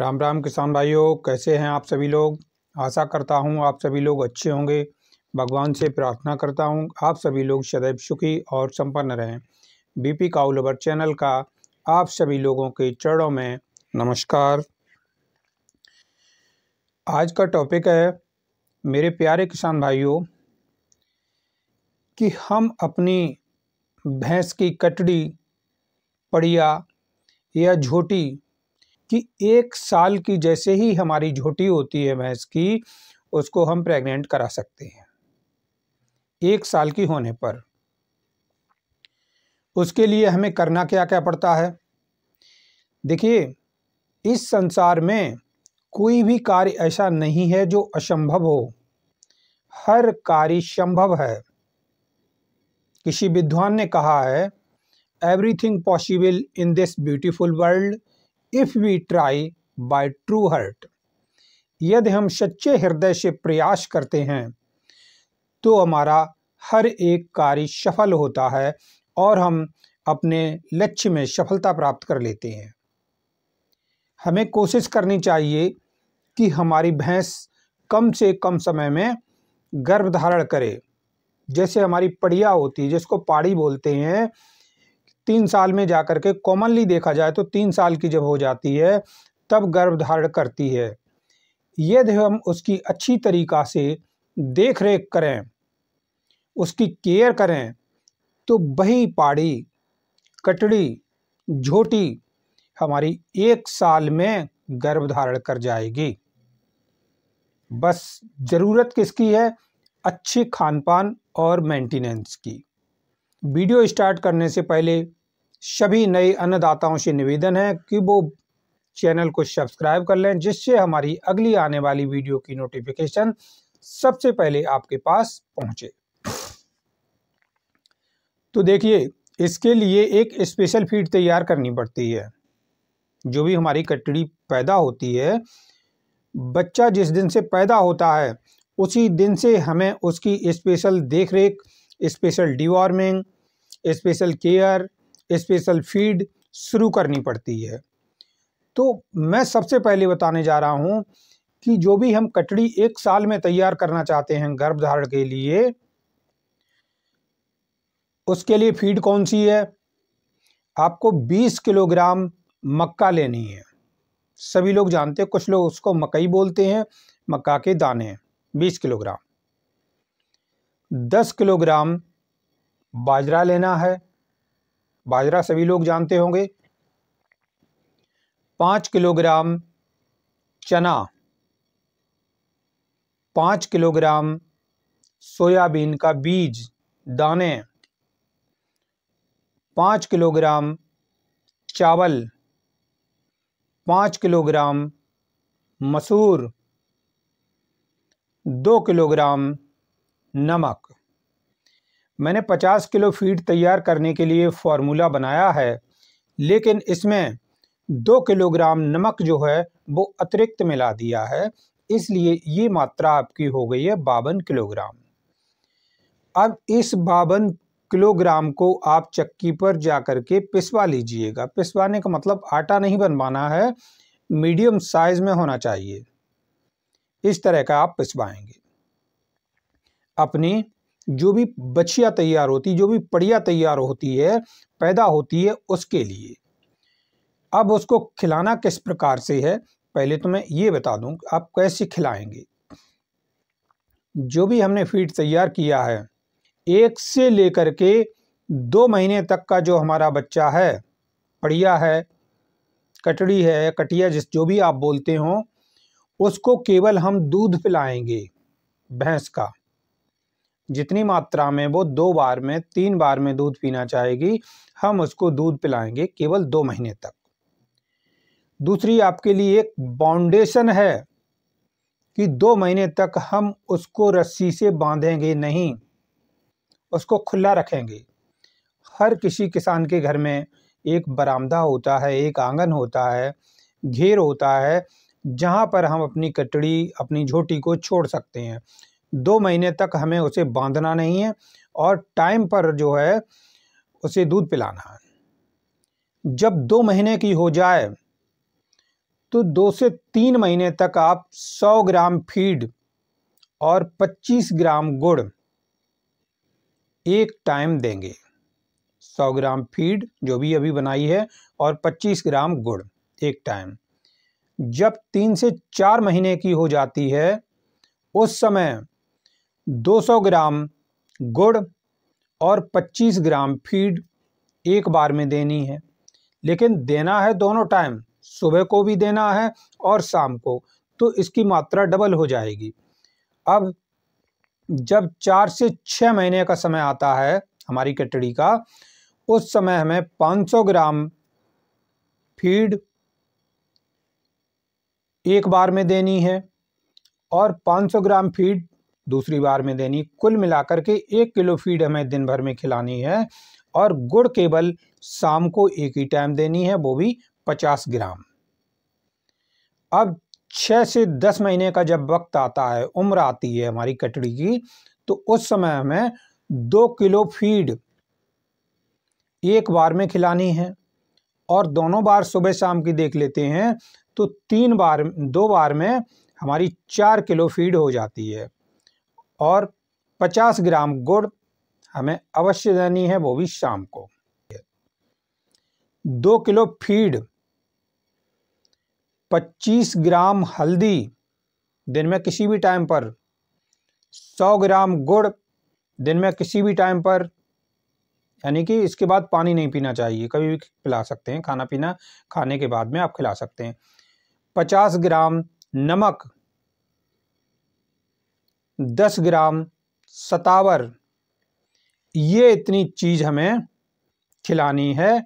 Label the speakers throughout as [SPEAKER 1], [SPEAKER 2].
[SPEAKER 1] राम राम किसान भाइयों कैसे हैं आप सभी लोग आशा करता हूं आप सभी लोग अच्छे होंगे भगवान से प्रार्थना करता हूं आप सभी लोग सदैव सुखी और संपन्न रहें बीपी काउलवर चैनल का आप सभी लोगों के चरणों में नमस्कार आज का टॉपिक है मेरे प्यारे किसान भाइयों कि हम अपनी भैंस की कटड़ी पड़िया या झोटी कि एक साल की जैसे ही हमारी झोटी होती है भैंस की उसको हम प्रेग्नेंट करा सकते हैं एक साल की होने पर उसके लिए हमें करना क्या क्या पड़ता है देखिए इस संसार में कोई भी कार्य ऐसा नहीं है जो असंभव हो हर कार्य संभव है किसी विद्वान ने कहा है everything possible in this beautiful world if we try by true heart यदि हम सच्चे हृदय से प्रयास करते हैं तो हमारा हर एक कार्य सफल होता है और हम अपने लक्ष्य में सफलता प्राप्त कर लेते हैं हमें कोशिश करनी चाहिए कि हमारी भैंस कम से कम समय में गर्भ धारण करे जैसे हमारी पड़िया होती है जिसको पाड़ी बोलते हैं तीन साल में जा कर के कॉमनली देखा जाए तो तीन साल की जब हो जाती है तब गर्भ धारण करती है यदि हम उसकी अच्छी तरीक़ा से देख रेख करें उसकी केयर करें तो बही पाड़ी कटड़ी झोटी हमारी एक साल में गर्भ धारण कर जाएगी बस ज़रूरत किसकी है अच्छे खान पान और मेंटेनेंस की वीडियो स्टार्ट करने से पहले सभी नए अन्नदाताओं से निवेदन है कि वो चैनल को सब्सक्राइब कर लें जिससे हमारी अगली आने वाली वीडियो की नोटिफिकेशन सबसे पहले आपके पास पहुंचे तो देखिए इसके लिए एक स्पेशल फीड तैयार करनी पड़ती है जो भी हमारी कटड़ी पैदा होती है बच्चा जिस दिन से पैदा होता है उसी दिन से हमें उसकी स्पेशल देखरेख special deworming special care special feed शुरू करनी पड़ती है तो मैं सबसे पहले बताने जा रहा हूँ कि जो भी हम कटड़ी एक साल में तैयार करना चाहते हैं गर्भधारण के लिए उसके लिए फीड कौन सी है आपको 20 किलोग्राम मक्का लेनी है सभी लोग जानते हैं कुछ लोग उसको मकई बोलते हैं मक्का के दाने 20 किलोग्राम 10 किलोग्राम बाजरा लेना है बाजरा सभी लोग जानते होंगे पाँच किलोग्राम चना पाँच किलोग्राम सोयाबीन का बीज दाने पाँच किलोग्राम चावल पाँच किलोग्राम मसूर दो किलोग्राम नमक मैंने 50 किलो फीड तैयार करने के लिए फार्मूला बनाया है लेकिन इसमें दो किलोग्राम नमक जो है वो अतिरिक्त मिला दिया है इसलिए ये मात्रा आपकी हो गई है बावन किलोग्राम अब इस बावन किलोग्राम को आप चक्की पर जा कर के पिसवा लीजिएगा पिसवाने का मतलब आटा नहीं बनवाना है मीडियम साइज में होना चाहिए इस तरह का आप पिसवाएंगे अपनी जो भी बछिया तैयार होती जो भी पड़िया तैयार होती है पैदा होती है उसके लिए अब उसको खिलाना किस प्रकार से है पहले तो मैं ये बता दूं कि आप कैसे खिलाएंगे जो भी हमने फीड तैयार किया है एक से लेकर के दो महीने तक का जो हमारा बच्चा है पड़िया है कटड़ी है कटिया जिस जो भी आप बोलते हो उसको केवल हम दूध पिलाएंगे भैंस का जितनी मात्रा में वो दो बार में तीन बार में दूध पीना चाहेगी हम उसको दूध पिलाएंगे केवल दो महीने तक दूसरी आपके लिए एक बाउंडेशन है कि दो महीने तक हम उसको रस्सी से बांधेंगे नहीं उसको खुला रखेंगे हर किसी किसान के घर में एक बरामदा होता है एक आंगन होता है घेर होता है जहाँ पर हम अपनी कटड़ी अपनी झोटी को छोड़ सकते हैं दो महीने तक हमें उसे बांधना नहीं है और टाइम पर जो है उसे दूध पिलाना है जब दो महीने की हो जाए तो दो से तीन महीने तक आप 100 ग्राम फीड और 25 ग्राम गुड़ एक टाइम देंगे 100 ग्राम फीड जो भी अभी बनाई है और 25 ग्राम गुड़ एक टाइम जब तीन से चार महीने की हो जाती है उस समय 200 ग्राम गुड़ और 25 ग्राम फीड एक बार में देनी है लेकिन देना है दोनों टाइम सुबह को भी देना है और शाम को तो इसकी मात्रा डबल हो जाएगी अब जब चार से छः महीने का समय आता है हमारी कटड़ी का उस समय हमें 500 ग्राम फीड एक बार में देनी है और 500 ग्राम फीड दूसरी बार में देनी कुल मिलाकर के एक किलो फीड हमें दिन भर में खिलानी है और गुड़ केवल शाम को एक ही टाइम देनी है वो भी पचास ग्राम अब छः से दस महीने का जब वक्त आता है उम्र आती है हमारी कटड़ी की तो उस समय हमें दो किलो फीड एक बार में खिलानी है और दोनों बार सुबह शाम की देख लेते हैं तो तीन बार दो बार में हमारी चार किलो फीड हो जाती है और 50 ग्राम गुड़ हमें अवश्य देनी है वो भी शाम को दो किलो फीड 25 ग्राम हल्दी दिन में किसी भी टाइम पर 100 ग्राम गुड़ दिन में किसी भी टाइम पर यानी कि इसके बाद पानी नहीं पीना चाहिए कभी भी पिला सकते हैं खाना पीना खाने के बाद में आप खिला सकते हैं 50 ग्राम नमक दस ग्राम सतावर ये इतनी चीज़ हमें खिलानी है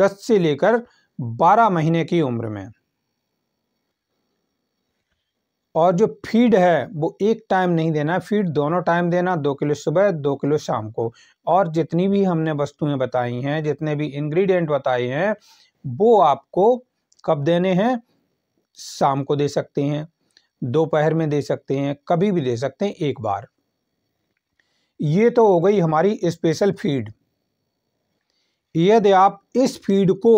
[SPEAKER 1] दस से लेकर बारह महीने की उम्र में और जो फीड है वो एक टाइम नहीं देना फीड दोनों टाइम देना दो किलो सुबह दो किलो शाम को और जितनी भी हमने वस्तुएं बताई हैं जितने भी इंग्रेडिएंट बताए हैं वो आपको कब देने हैं शाम को दे सकते हैं दोपहर में दे सकते हैं कभी भी दे सकते हैं एक बार ये तो हो गई हमारी स्पेशल फीड यदि आप इस फीड को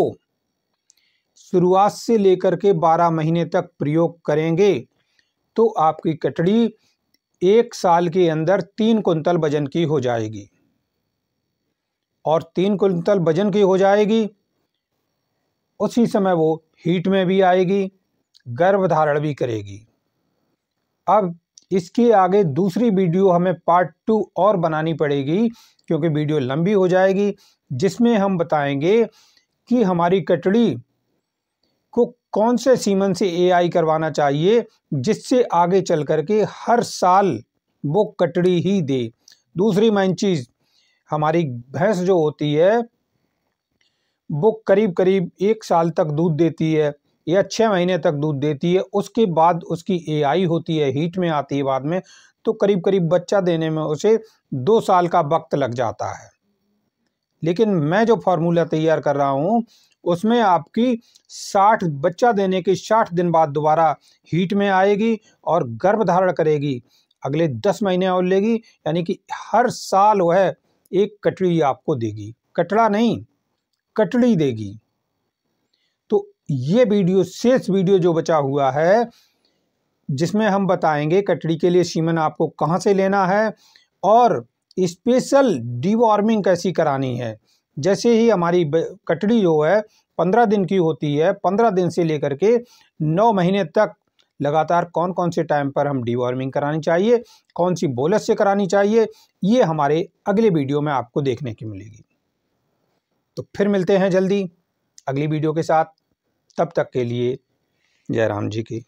[SPEAKER 1] शुरुआत से लेकर के बारह महीने तक प्रयोग करेंगे तो आपकी कटड़ी एक साल के अंदर तीन कुंतल वजन की हो जाएगी और तीन कुंतल वजन की हो जाएगी उसी समय वो हीट में भी आएगी गर्भधारण भी करेगी अब इसके आगे दूसरी वीडियो हमें पार्ट टू और बनानी पड़ेगी क्योंकि वीडियो लंबी हो जाएगी जिसमें हम बताएंगे कि हमारी कटड़ी को कौन से सीमन से एआई करवाना चाहिए जिससे आगे चल करके हर साल वो कटड़ी ही दे दूसरी मेन चीज़ हमारी भैंस जो होती है वो करीब करीब एक साल तक दूध देती है या छः महीने तक दूध देती है उसके बाद उसकी एआई होती है हीट में आती है बाद में तो करीब करीब बच्चा देने में उसे दो साल का वक्त लग जाता है लेकिन मैं जो फार्मूला तैयार कर रहा हूँ उसमें आपकी साठ बच्चा देने के साठ दिन बाद दोबारा हीट में आएगी और गर्भ धारण करेगी अगले दस महीने और लेगी यानी कि हर साल वह एक कटड़ी आपको देगी कटड़ा नहीं कटड़ी देगी ये वीडियो शेष वीडियो जो बचा हुआ है जिसमें हम बताएंगे कटड़ी के लिए सीमन आपको कहाँ से लेना है और स्पेशल डीवॉर्मिंग कैसी करानी है जैसे ही हमारी कटड़ी जो है पंद्रह दिन की होती है पंद्रह दिन से लेकर के नौ महीने तक लगातार कौन कौन से टाइम पर हम डीवॉर्मिंग करानी चाहिए कौन सी बोलस से करानी चाहिए ये हमारे अगले वीडियो में आपको देखने की मिलेगी तो फिर मिलते हैं जल्दी अगली वीडियो के साथ तब तक के लिए जय राम जी की